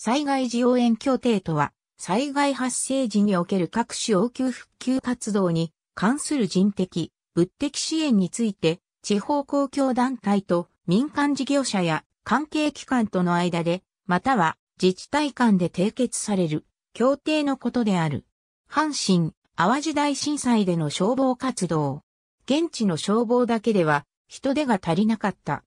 災害時応援協定とは、災害発生時における各種応急復旧活動に関する人的、物的支援について、地方公共団体と民間事業者や関係機関との間で、または自治体間で締結される協定のことである。阪神・淡路大震災での消防活動。現地の消防だけでは人手が足りなかった。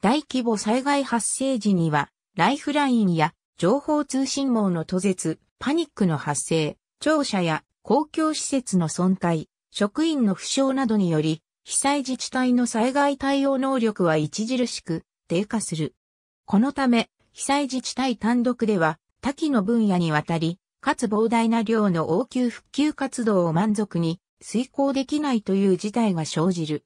大規模災害発生時にはライフラインや情報通信網の途絶、パニックの発生、庁舎や公共施設の損壊、職員の負傷などにより、被災自治体の災害対応能力は著しく低下する。このため、被災自治体単独では多岐の分野にわたり、かつ膨大な量の応急復旧活動を満足に遂行できないという事態が生じる。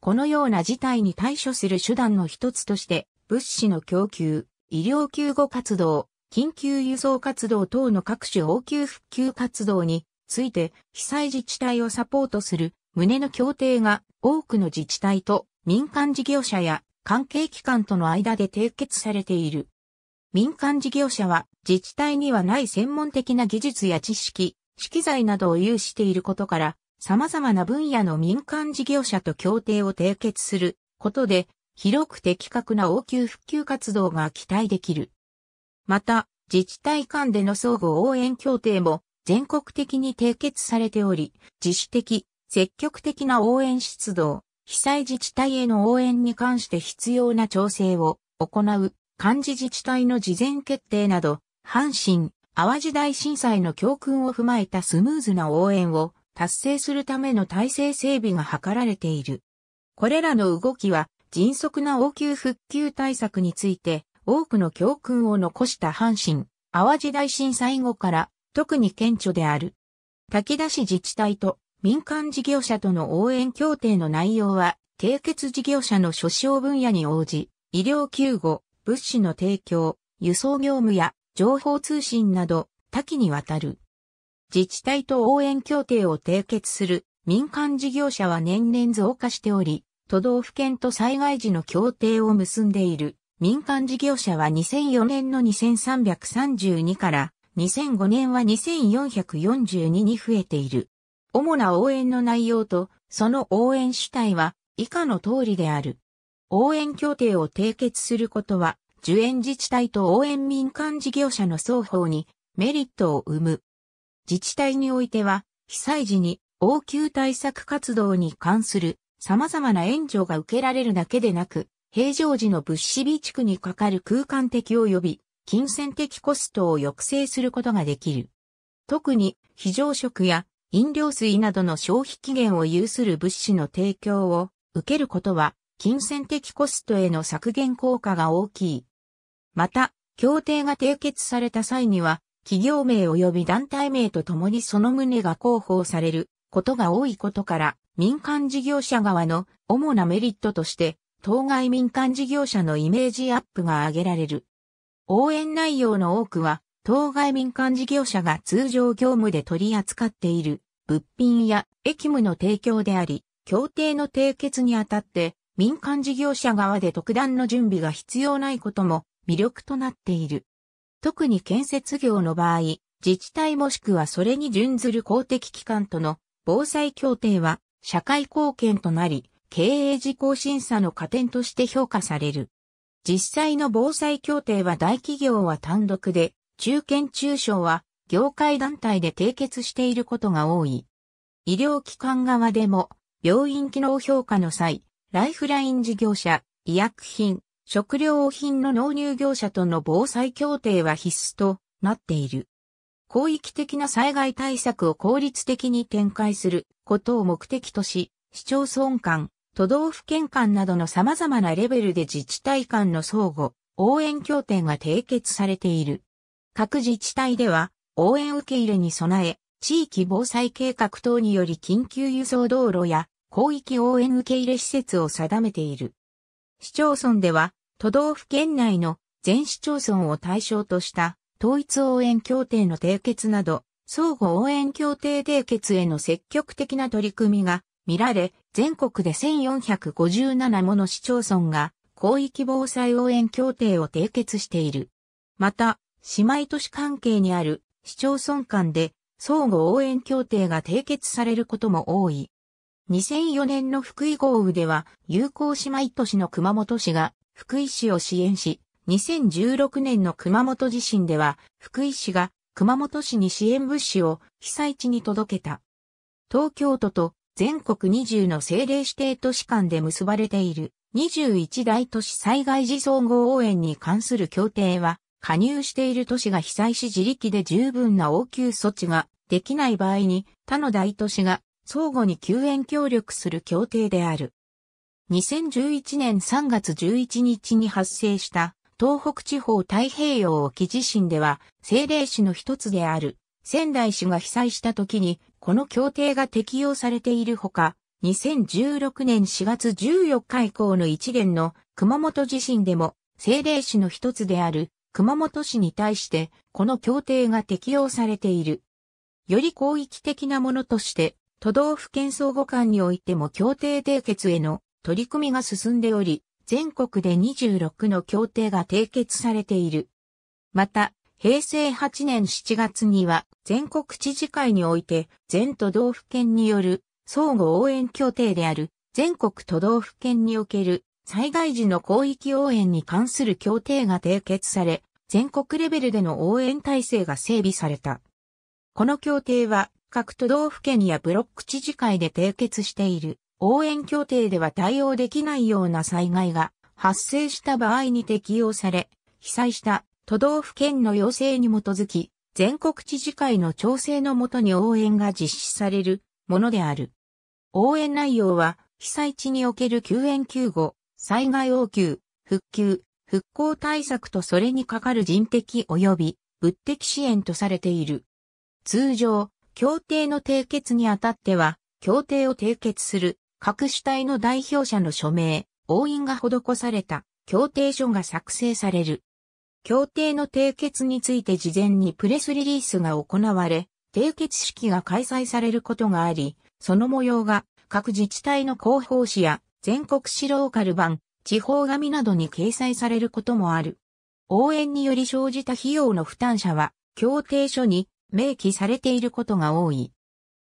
このような事態に対処する手段の一つとして、物資の供給、医療救護活動、緊急輸送活動等の各種応急復旧活動について被災自治体をサポートする旨の協定が多くの自治体と民間事業者や関係機関との間で締結されている。民間事業者は自治体にはない専門的な技術や知識、資機材などを有していることから様々な分野の民間事業者と協定を締結することで広く的確な応急復旧活動が期待できる。また、自治体間での相互応援協定も全国的に締結されており、自主的、積極的な応援出動、被災自治体への応援に関して必要な調整を行う、幹事自治体の事前決定など、阪神、淡路大震災の教訓を踏まえたスムーズな応援を達成するための体制整備が図られている。これらの動きは迅速な応急復旧対策について多くの教訓を残した阪神、淡路大震災後から特に顕著である。滝田市自治体と民間事業者との応援協定の内容は、締結事業者の諸小分野に応じ、医療救護、物資の提供、輸送業務や情報通信など多岐にわたる。自治体と応援協定を締結する民間事業者は年々増加しており、都道府県と災害時の協定を結んでいる。民間事業者は2004年の2332から2005年は2442に増えている。主な応援の内容とその応援主体は以下の通りである。応援協定を締結することは受援自治体と応援民間事業者の双方にメリットを生む。自治体においては被災時に応急対策活動に関する様々な援助が受けられるだけでなく、平常時の物資備蓄にかかる空間的及び金銭的コストを抑制することができる。特に非常食や飲料水などの消費期限を有する物資の提供を受けることは金銭的コストへの削減効果が大きい。また、協定が締結された際には企業名及び団体名とともにその旨が広報されることが多いことから民間事業者側の主なメリットとして、当該民間事業者のイメージアップが挙げられる。応援内容の多くは、当該民間事業者が通常業務で取り扱っている物品や駅務の提供であり、協定の締結にあたって民間事業者側で特段の準備が必要ないことも魅力となっている。特に建設業の場合、自治体もしくはそれに準ずる公的機関との防災協定は社会貢献となり、経営事項審査の加点として評価される。実際の防災協定は大企業は単独で、中堅中小は業界団体で締結していることが多い。医療機関側でも、病院機能評価の際、ライフライン事業者、医薬品、食料品の納入業者との防災協定は必須となっている。広域的な災害対策を効率的に展開することを目的とし、市町村間、都道府県間などの様々なレベルで自治体間の相互、応援協定が締結されている。各自治体では、応援受け入れに備え、地域防災計画等により緊急輸送道路や広域応援受け入れ施設を定めている。市町村では、都道府県内の全市町村を対象とした統一応援協定の締結など、相互応援協定締結への積極的な取り組みが見られ、全国で1457もの市町村が広域防災応援協定を締結している。また、姉妹都市関係にある市町村間で相互応援協定が締結されることも多い。2004年の福井豪雨では、友好姉妹都市の熊本市が福井市を支援し、2016年の熊本地震では、福井市が熊本市に支援物資を被災地に届けた。東京都と全国20の政令指定都市間で結ばれている21大都市災害時総合応援に関する協定は、加入している都市が被災し自力で十分な応急措置ができない場合に他の大都市が相互に救援協力する協定である。2011年3月11日に発生した東北地方太平洋沖地震では、政令市の一つである、仙台市が被災した時に、この協定が適用されているほか、2016年4月14日以降の一連の熊本地震でも、政令市の一つである熊本市に対して、この協定が適用されている。より広域的なものとして、都道府県相互間においても協定締結への取り組みが進んでおり、全国で26の協定が締結されている。また、平成8年7月には全国知事会において全都道府県による相互応援協定である全国都道府県における災害時の広域応援に関する協定が締結され、全国レベルでの応援体制が整備された。この協定は各都道府県やブロック知事会で締結している。応援協定では対応できないような災害が発生した場合に適用され、被災した都道府県の要請に基づき、全国知事会の調整のもとに応援が実施されるものである。応援内容は、被災地における救援救護、災害応急、復旧、復興対策とそれにかかる人的及び物的支援とされている。通常、協定の締結にあたっては、協定を締結する各主体の代表者の署名、押印が施された協定書が作成される。協定の締結について事前にプレスリリースが行われ、締結式が開催されることがあり、その模様が各自治体の広報誌や全国市ローカル版、地方紙などに掲載されることもある。応援により生じた費用の負担者は、協定書に明記されていることが多い。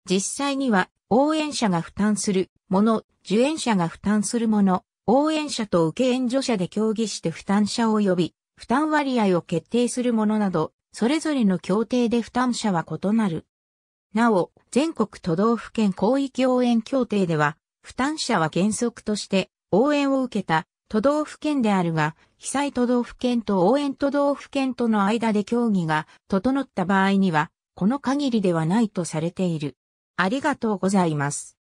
実際には応援者が負担するもの、受援者が負担するもの、応援者と受け援助者で協議して負担者及び負担割合を決定するものなど、それぞれの協定で負担者は異なる。なお、全国都道府県広域応援協定では、負担者は原則として応援を受けた都道府県であるが、被災都道府県と応援都道府県との間で協議が整った場合には、この限りではないとされている。ありがとうございます。